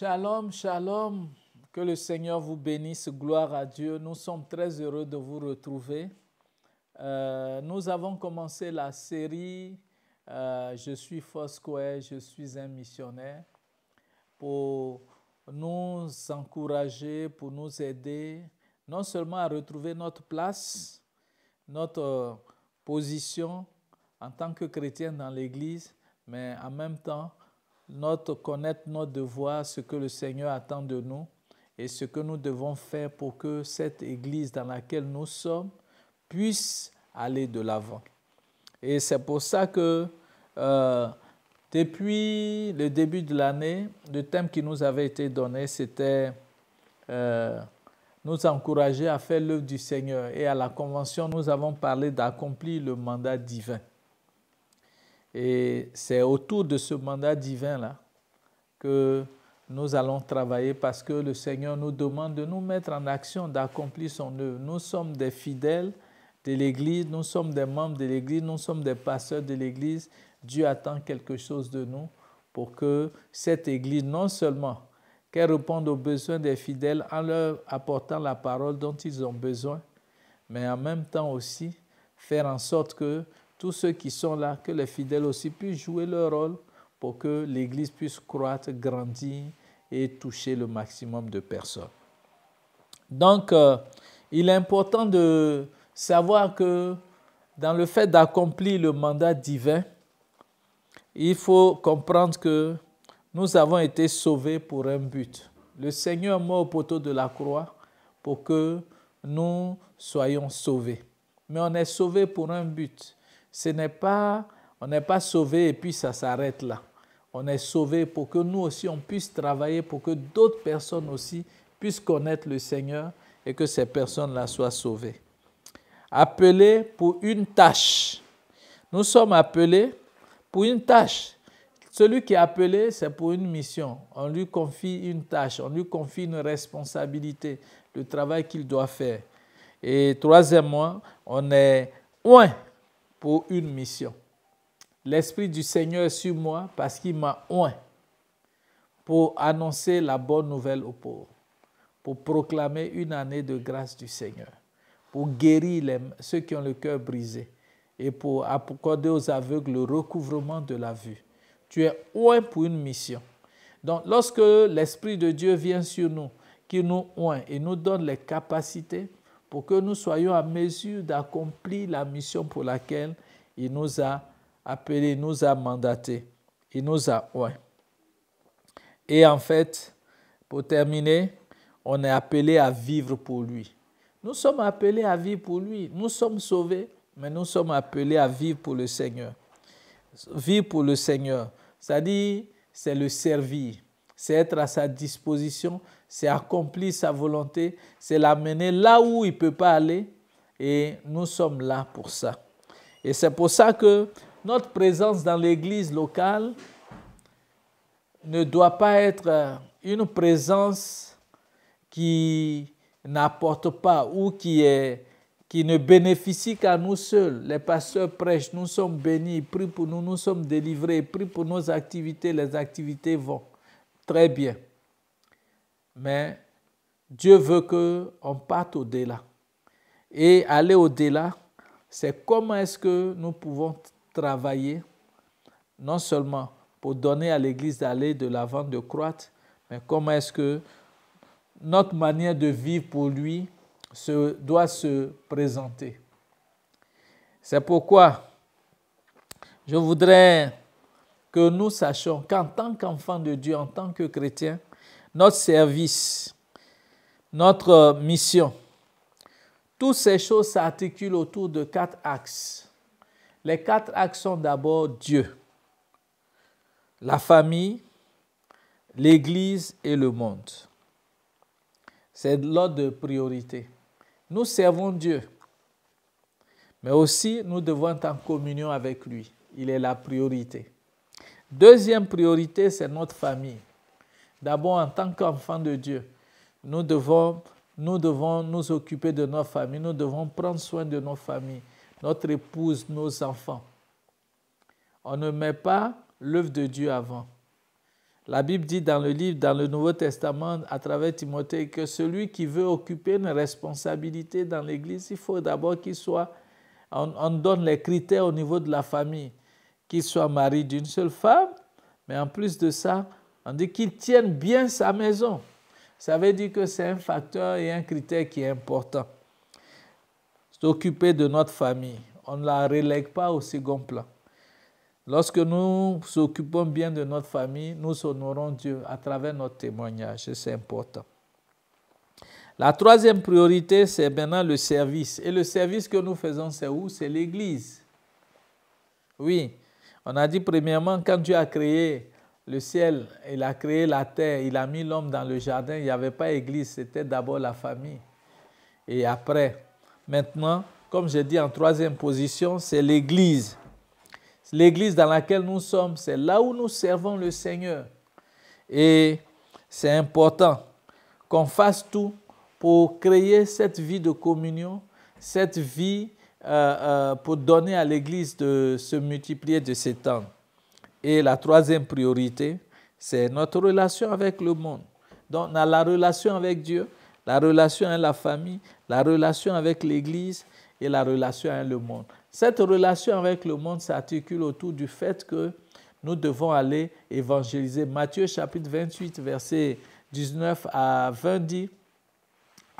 Shalom, shalom. Que le Seigneur vous bénisse. Gloire à Dieu. Nous sommes très heureux de vous retrouver. Euh, nous avons commencé la série euh, Je suis Foscoé, je suis un missionnaire pour nous encourager, pour nous aider, non seulement à retrouver notre place, notre position en tant que chrétien dans l'Église, mais en même temps notre connaître notre devoir, ce que le Seigneur attend de nous et ce que nous devons faire pour que cette Église dans laquelle nous sommes puisse aller de l'avant. Et c'est pour ça que euh, depuis le début de l'année, le thème qui nous avait été donné, c'était euh, nous encourager à faire l'œuvre du Seigneur. Et à la Convention, nous avons parlé d'accomplir le mandat divin. Et c'est autour de ce mandat divin-là que nous allons travailler parce que le Seigneur nous demande de nous mettre en action, d'accomplir son œuvre. Nous sommes des fidèles de l'Église, nous sommes des membres de l'Église, nous sommes des pasteurs de l'Église. Dieu attend quelque chose de nous pour que cette Église, non seulement qu'elle réponde aux besoins des fidèles en leur apportant la parole dont ils ont besoin, mais en même temps aussi faire en sorte que tous ceux qui sont là, que les fidèles aussi puissent jouer leur rôle pour que l'Église puisse croître, grandir et toucher le maximum de personnes. Donc, euh, il est important de savoir que dans le fait d'accomplir le mandat divin, il faut comprendre que nous avons été sauvés pour un but. Le Seigneur mort au poteau de la croix pour que nous soyons sauvés. Mais on est sauvés pour un but ce n'est pas, on n'est pas sauvé et puis ça s'arrête là. On est sauvé pour que nous aussi, on puisse travailler, pour que d'autres personnes aussi puissent connaître le Seigneur et que ces personnes-là soient sauvées. Appelé pour une tâche. Nous sommes appelés pour une tâche. Celui qui est appelé, c'est pour une mission. On lui confie une tâche, on lui confie une responsabilité, le travail qu'il doit faire. Et troisièmement, on est loin pour une mission. L'Esprit du Seigneur est sur moi parce qu'il m'a oint pour annoncer la bonne nouvelle aux pauvres, pour proclamer une année de grâce du Seigneur, pour guérir les, ceux qui ont le cœur brisé et pour accorder aux aveugles le recouvrement de la vue. Tu es oint pour une mission. Donc lorsque l'Esprit de Dieu vient sur nous, qui nous oint et nous donne les capacités, pour que nous soyons à mesure d'accomplir la mission pour laquelle il nous a appelés, il nous a mandatés, il nous a... Ouais. Et en fait, pour terminer, on est appelé à vivre pour lui. Nous sommes appelés à vivre pour lui. Nous sommes sauvés, mais nous sommes appelés à vivre pour le Seigneur. Vivre pour le Seigneur, c'est-à-dire, c'est le servir c'est être à sa disposition, c'est accomplir sa volonté, c'est l'amener là où il ne peut pas aller. Et nous sommes là pour ça. Et c'est pour ça que notre présence dans l'église locale ne doit pas être euh, une présence qui n'apporte pas ou qui, est, qui ne bénéficie qu'à nous seuls. Les pasteurs prêchent, nous sommes bénis, pris pour nous, nous sommes délivrés, pris pour nos activités, les activités vont très bien. Mais Dieu veut qu'on parte au-delà. Et aller au-delà, c'est comment est-ce que nous pouvons travailler, non seulement pour donner à l'Église d'aller de l'avant, de croître, mais comment est-ce que notre manière de vivre pour lui doit se présenter. C'est pourquoi je voudrais que nous sachions qu'en tant qu'enfants de Dieu, en tant que chrétiens, notre service, notre mission, toutes ces choses s'articulent autour de quatre axes. Les quatre axes sont d'abord Dieu, la famille, l'Église et le monde. C'est l'ordre de priorité. Nous servons Dieu, mais aussi nous devons être en communion avec lui. Il est la priorité. Deuxième priorité, c'est notre famille. D'abord, en tant qu'enfant de Dieu, nous devons, nous devons nous occuper de nos familles, nous devons prendre soin de nos familles, notre épouse, nos enfants. On ne met pas l'œuvre de Dieu avant. La Bible dit dans le livre, dans le Nouveau Testament, à travers Timothée, que celui qui veut occuper une responsabilité dans l'Église, il faut d'abord qu'il soit, on donne les critères au niveau de la famille qu'il soit mari d'une seule femme, mais en plus de ça, on dit qu'il tienne bien sa maison. Ça veut dire que c'est un facteur et un critère qui est important. S'occuper de notre famille, on ne la relègue pas au second plan. Lorsque nous nous occupons bien de notre famille, nous honorons Dieu à travers notre témoignage. C'est important. La troisième priorité, c'est maintenant le service. Et le service que nous faisons, c'est où C'est l'Église. Oui, on a dit premièrement, quand Dieu a créé le ciel, il a créé la terre, il a mis l'homme dans le jardin, il n'y avait pas d'église, c'était d'abord la famille. Et après, maintenant, comme j'ai dit en troisième position, c'est l'église. L'église dans laquelle nous sommes, c'est là où nous servons le Seigneur. Et c'est important qu'on fasse tout pour créer cette vie de communion, cette vie euh, euh, pour donner à l'Église de se multiplier, de s'étendre. Et la troisième priorité, c'est notre relation avec le monde. Donc, on a la relation avec Dieu, la relation avec la famille, la relation avec l'Église et la relation avec le monde. Cette relation avec le monde s'articule autour du fait que nous devons aller évangéliser. Matthieu chapitre 28, verset 19 à 20 dit,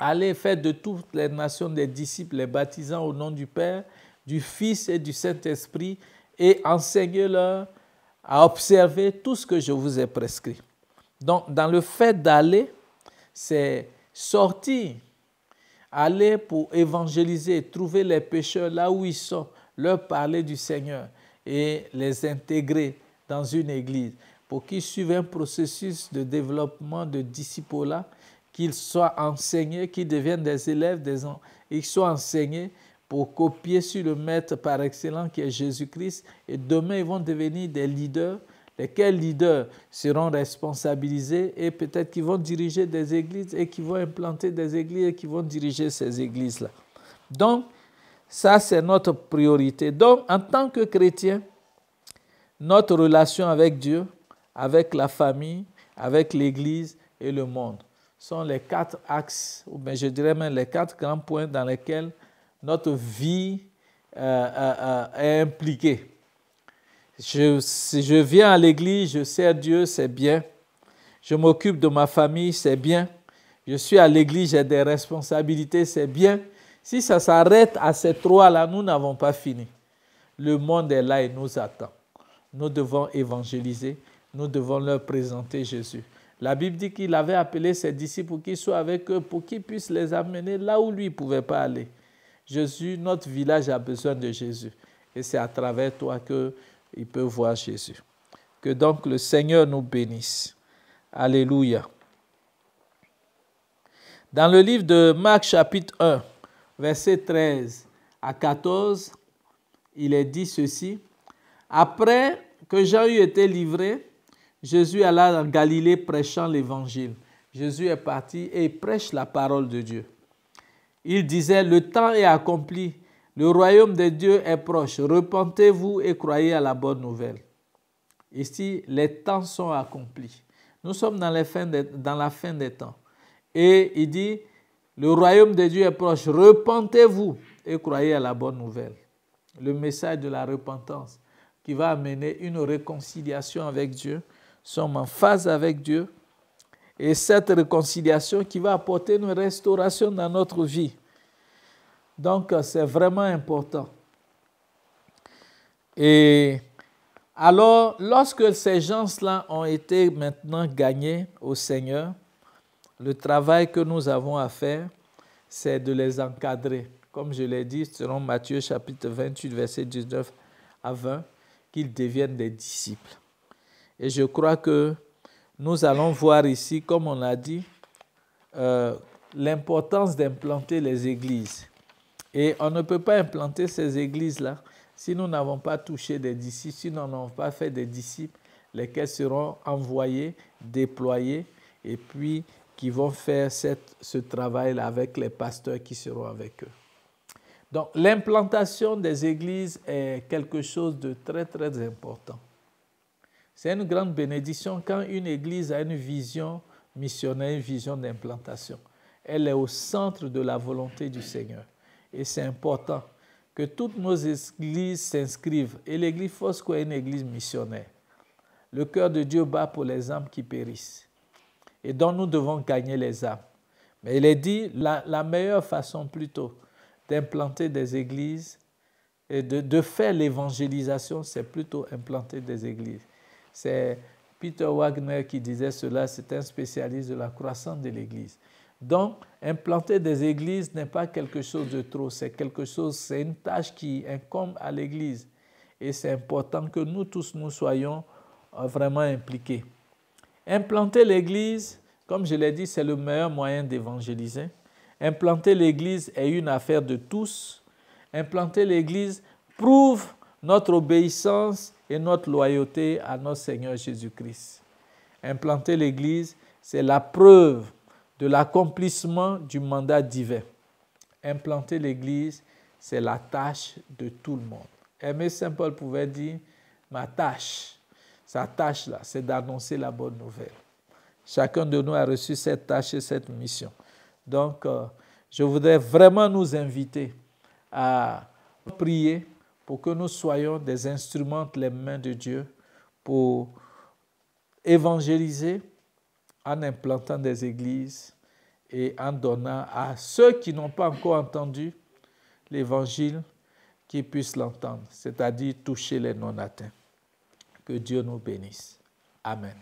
Allez faire de toutes les nations des disciples, les baptisant au nom du Père, du Fils et du Saint-Esprit, et enseignez-leur à observer tout ce que je vous ai prescrit. Donc, dans le fait d'aller, c'est sortir, aller pour évangéliser, trouver les pécheurs là où ils sont, leur parler du Seigneur et les intégrer dans une église pour qu'ils suivent un processus de développement de disciples là qu'ils soient enseignés, qu'ils deviennent des élèves, des ils soient enseignés pour copier sur le maître par excellence qui est Jésus-Christ. Et demain, ils vont devenir des leaders, lesquels leaders seront responsabilisés et peut-être qu'ils vont diriger des églises et qui vont implanter des églises et qui vont diriger ces églises-là. Donc, ça, c'est notre priorité. Donc, en tant que chrétien, notre relation avec Dieu, avec la famille, avec l'Église et le monde sont les quatre axes, ou bien je dirais même les quatre grands points dans lesquels notre vie euh, euh, euh, est impliquée. Je, si je viens à l'église, je sers Dieu, c'est bien. Je m'occupe de ma famille, c'est bien. Je suis à l'église, j'ai des responsabilités, c'est bien. Si ça s'arrête à ces trois-là, nous n'avons pas fini. Le monde est là et nous attend. Nous devons évangéliser, nous devons leur présenter Jésus. La Bible dit qu'il avait appelé ses disciples qu'ils soient avec eux pour qu'ils puissent les amener là où lui ne pouvait pas aller. Jésus, notre village a besoin de Jésus. Et c'est à travers toi qu'il peut voir Jésus. Que donc le Seigneur nous bénisse. Alléluia. Dans le livre de Marc chapitre 1, versets 13 à 14, il est dit ceci. Après que Jean eut été livré, Jésus alla en Galilée prêchant l'évangile. Jésus est parti et il prêche la parole de Dieu. Il disait, le temps est accompli, le royaume de Dieu est proche, repentez-vous et croyez à la bonne nouvelle. Ici, les temps sont accomplis. Nous sommes dans, les dans la fin des temps. Et il dit, le royaume de Dieu est proche, repentez-vous et croyez à la bonne nouvelle. Le message de la repentance qui va amener une réconciliation avec Dieu, sommes en phase avec Dieu. Et cette réconciliation qui va apporter une restauration dans notre vie. Donc, c'est vraiment important. Et alors, lorsque ces gens-là ont été maintenant gagnés au Seigneur, le travail que nous avons à faire, c'est de les encadrer. Comme je l'ai dit, selon Matthieu chapitre 28, verset 19 à 20, qu'ils deviennent des disciples. Et je crois que nous allons voir ici, comme on l'a dit, euh, l'importance d'implanter les églises. Et on ne peut pas implanter ces églises-là si nous n'avons pas touché des disciples, si nous n'avons pas fait des disciples, lesquels seront envoyés, déployés, et puis qui vont faire ce travail -là avec les pasteurs qui seront avec eux. Donc l'implantation des églises est quelque chose de très très important. C'est une grande bénédiction quand une église a une vision missionnaire, une vision d'implantation. Elle est au centre de la volonté du Seigneur. Et c'est important que toutes nos églises s'inscrivent. Et l'église Fosco est une église missionnaire. Le cœur de Dieu bat pour les âmes qui périssent et dont nous devons gagner les âmes. Mais il est dit, la, meilleure façon plutôt d'implanter des églises et de, de faire l'évangélisation, c'est plutôt implanter des églises. C'est Peter Wagner qui disait cela, c'est un spécialiste de la croissance de l'Église. Donc, implanter des églises n'est pas quelque chose de trop, c'est quelque chose, c'est une tâche qui incombe à l'Église. Et c'est important que nous tous, nous soyons euh, vraiment impliqués. Implanter l'Église, comme je l'ai dit, c'est le meilleur moyen d'évangéliser. Implanter l'Église est une affaire de tous. Implanter l'Église prouve notre obéissance et notre loyauté à notre Seigneur Jésus-Christ. Implanter l'Église, c'est la preuve de l'accomplissement du mandat divin. Implanter l'Église, c'est la tâche de tout le monde. Aimé Saint Paul pouvait dire, ma tâche, sa tâche là, c'est d'annoncer la bonne nouvelle. Chacun de nous a reçu cette tâche et cette mission. Donc, euh, je voudrais vraiment nous inviter à prier pour que nous soyons des instruments les mains de Dieu pour évangéliser en implantant des églises et en donnant à ceux qui n'ont pas encore entendu l'évangile qu'ils puissent l'entendre, c'est-à-dire toucher les non-atteints. Que Dieu nous bénisse. Amen.